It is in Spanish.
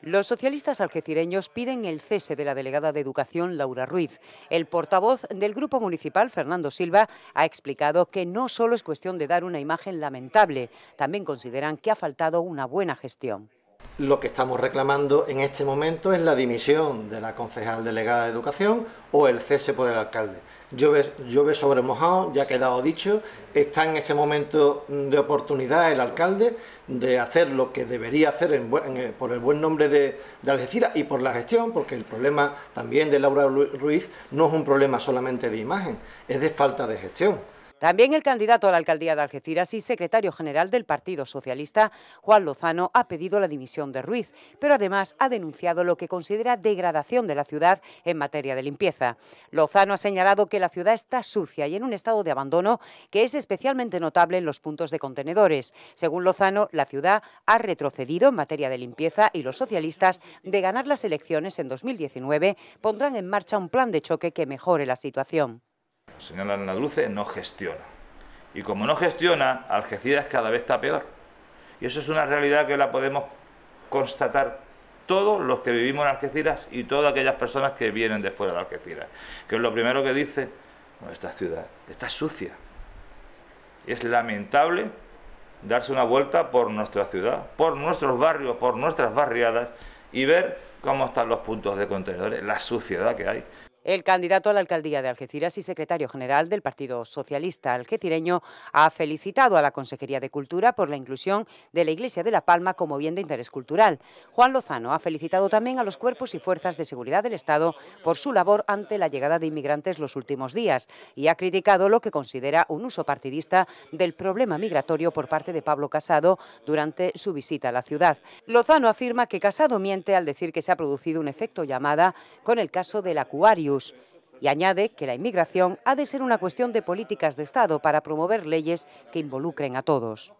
Los socialistas algecireños piden el cese de la delegada de Educación, Laura Ruiz. El portavoz del Grupo Municipal, Fernando Silva, ha explicado que no solo es cuestión de dar una imagen lamentable, también consideran que ha faltado una buena gestión. Lo que estamos reclamando en este momento es la dimisión de la concejal delegada de Educación o el cese por el alcalde. Llueve, sobre mojado, ya ha quedado dicho, está en ese momento de oportunidad el alcalde de hacer lo que debería hacer por el buen nombre de, de Algeciras y por la gestión, porque el problema también de Laura Ruiz no es un problema solamente de imagen, es de falta de gestión. También el candidato a la alcaldía de Algeciras y secretario general del Partido Socialista, Juan Lozano, ha pedido la dimisión de Ruiz, pero además ha denunciado lo que considera degradación de la ciudad en materia de limpieza. Lozano ha señalado que la ciudad está sucia y en un estado de abandono que es especialmente notable en los puntos de contenedores. Según Lozano, la ciudad ha retrocedido en materia de limpieza y los socialistas, de ganar las elecciones en 2019, pondrán en marcha un plan de choque que mejore la situación señalan la Dulce, no gestiona. Y como no gestiona, Algeciras cada vez está peor. Y eso es una realidad que la podemos constatar todos los que vivimos en Algeciras y todas aquellas personas que vienen de fuera de Algeciras. Que es lo primero que dice, esta ciudad está sucia. Es lamentable darse una vuelta por nuestra ciudad, por nuestros barrios, por nuestras barriadas y ver cómo están los puntos de contenedores, la suciedad que hay. El candidato a la alcaldía de Algeciras y secretario general del Partido Socialista Algecireño ha felicitado a la Consejería de Cultura por la inclusión de la Iglesia de La Palma como bien de interés cultural. Juan Lozano ha felicitado también a los cuerpos y fuerzas de seguridad del Estado por su labor ante la llegada de inmigrantes los últimos días y ha criticado lo que considera un uso partidista del problema migratorio por parte de Pablo Casado durante su visita a la ciudad. Lozano afirma que Casado miente al decir que se ha producido un efecto llamada con el caso del acuario y añade que la inmigración ha de ser una cuestión de políticas de Estado para promover leyes que involucren a todos.